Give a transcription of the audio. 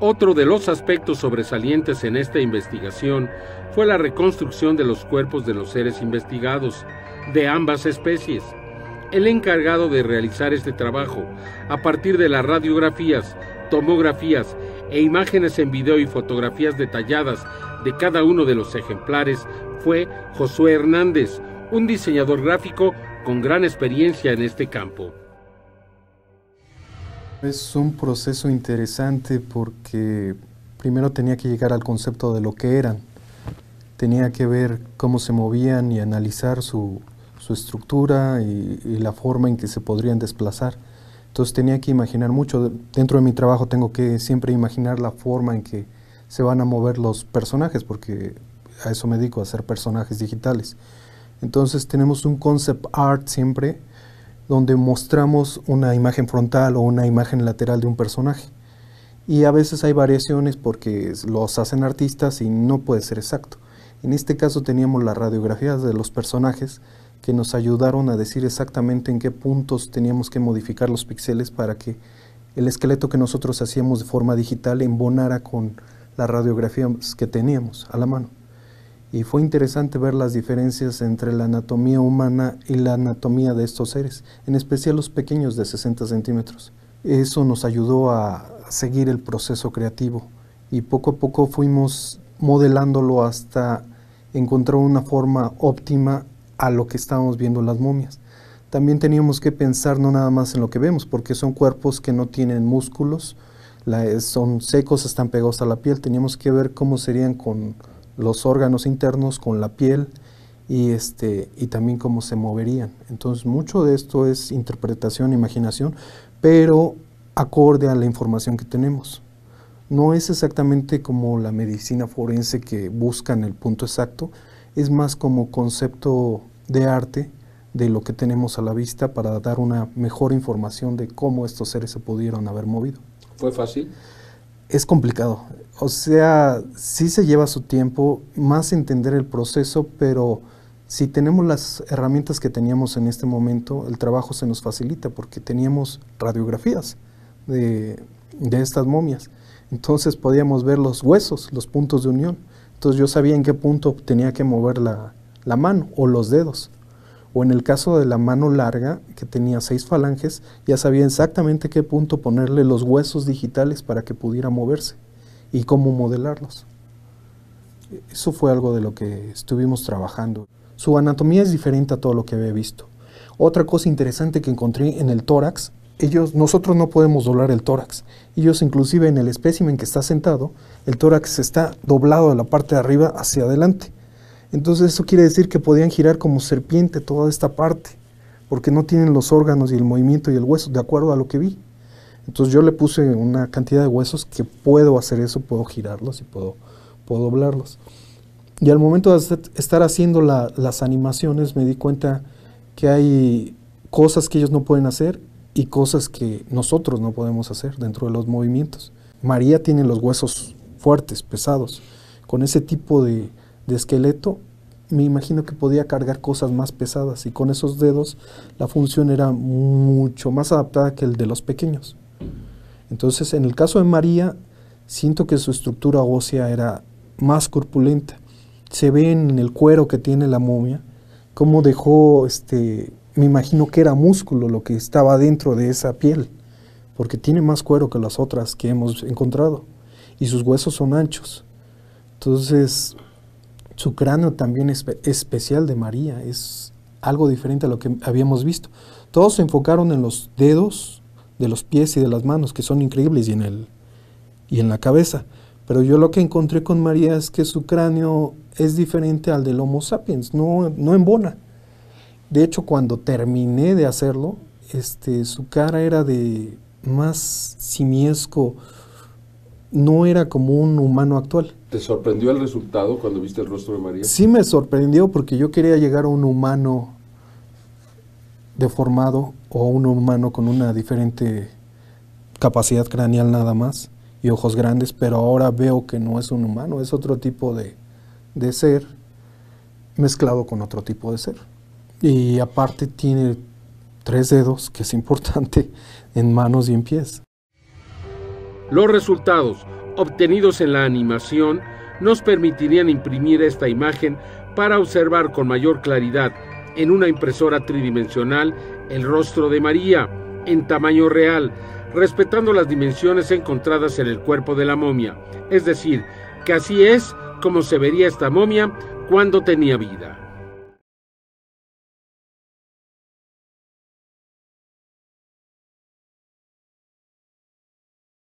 Otro de los aspectos sobresalientes en esta investigación fue la reconstrucción de los cuerpos de los seres investigados, de ambas especies. El encargado de realizar este trabajo, a partir de las radiografías, tomografías e imágenes en video y fotografías detalladas de cada uno de los ejemplares, fue Josué Hernández, un diseñador gráfico con gran experiencia en este campo. Es un proceso interesante porque primero tenía que llegar al concepto de lo que eran. Tenía que ver cómo se movían y analizar su, estructura y, y, la forma en que se podrían desplazar. Entonces tenía que imaginar mucho. Dentro de mi trabajo tengo que siempre imaginar la forma en que se van a mover los personajes, porque a eso me dedico, a hacer personajes digitales. Entonces tenemos un concept art siempre donde mostramos una imagen frontal o una imagen lateral de un personaje. Y a veces hay variaciones porque los hacen artistas y no puede ser exacto. En este caso teníamos las radiografías de los personajes que nos ayudaron a decir exactamente en qué puntos teníamos que modificar los píxeles para que el esqueleto que nosotros hacíamos de forma digital embonara con la radiografía que teníamos a la mano y fue interesante ver las diferencias entre la anatomía humana y la anatomía de estos seres, en especial los pequeños de 60 centímetros. Eso nos ayudó a seguir el proceso creativo y poco a poco fuimos modelándolo hasta encontrar una forma óptima a lo que estábamos viendo las momias. También teníamos que pensar no nada más en lo que vemos, porque son cuerpos que no tienen músculos, son secos, están pegados a la piel, teníamos que ver cómo serían con los órganos internos con la piel y, este, y también cómo se moverían. Entonces, mucho de esto es interpretación, imaginación, pero acorde a la información que tenemos. No es exactamente como la medicina forense que busca en el punto exacto, es más como concepto de arte de lo que tenemos a la vista para dar una mejor información de cómo estos seres se pudieron haber movido. ¿Fue fácil? Es complicado. O sea, sí se lleva su tiempo más entender el proceso, pero si tenemos las herramientas que teníamos en este momento, el trabajo se nos facilita porque teníamos radiografías de, estas momias. Entonces podíamos ver los huesos, los puntos de unión. Entonces yo sabía en qué punto tenía que mover la, la mano o los dedos. O en el caso de la mano larga, que tenía seis falanges, ya sabía exactamente qué punto ponerle los huesos digitales para que pudiera moverse y cómo modelarlos. Eso fue algo de lo que estuvimos trabajando. Su anatomía es diferente a todo lo que había visto. Otra cosa interesante que encontré en el tórax, ellos, nosotros no podemos doblar el tórax. Ellos inclusive en el espécimen que está sentado, el tórax está doblado de la parte de arriba hacia adelante. Entonces eso quiere decir que podían girar como serpiente toda esta parte, porque no tienen los órganos y el movimiento y el hueso, de acuerdo a lo que vi. Entonces yo le puse una cantidad de huesos que puedo hacer eso, puedo girarlos y puedo, puedo doblarlos. Y al momento de estar haciendo las animaciones me di cuenta que hay cosas que ellos no pueden hacer y cosas que nosotros no podemos hacer dentro de los movimientos. María tiene los huesos fuertes, pesados. Con ese tipo de esqueleto me imagino que podía cargar cosas más pesadas y con esos dedos la función era mucho más adaptada que el de los pequeños. Entonces, en el caso de María, siento que su estructura ósea era más corpulenta. Se ve en el cuero que tiene la momia, cómo dejó, este, me imagino que era músculo lo que estaba dentro de esa piel, porque tiene más cuero que las otras que hemos encontrado, y sus huesos son anchos. Entonces, su cráneo también es especial de María, es algo diferente a lo que habíamos visto. Todos se enfocaron en los dedos, de los pies y de las manos, que son increíbles, y en, el, y en la cabeza. Pero yo lo que encontré con María es que su cráneo es diferente al del Homo sapiens, no, no embona. De hecho, cuando terminé de hacerlo, este, su cara era de más simiesco, no era como un humano actual. ¿Te sorprendió el resultado cuando viste el rostro de María? Sí me sorprendió porque yo quería llegar a un humano deformado o un humano con una diferente capacidad craneal nada más y ojos grandes, pero ahora veo que no es un humano, es otro tipo de, de ser mezclado con otro tipo de ser. Y aparte tiene tres dedos, que es importante, en manos y en pies. Los resultados obtenidos en la animación nos permitirían imprimir esta imagen para observar con mayor claridad en una impresora tridimensional el rostro de María en tamaño real, respetando las dimensiones encontradas en el cuerpo de la momia, es decir, que así es como se vería esta momia cuando tenía vida.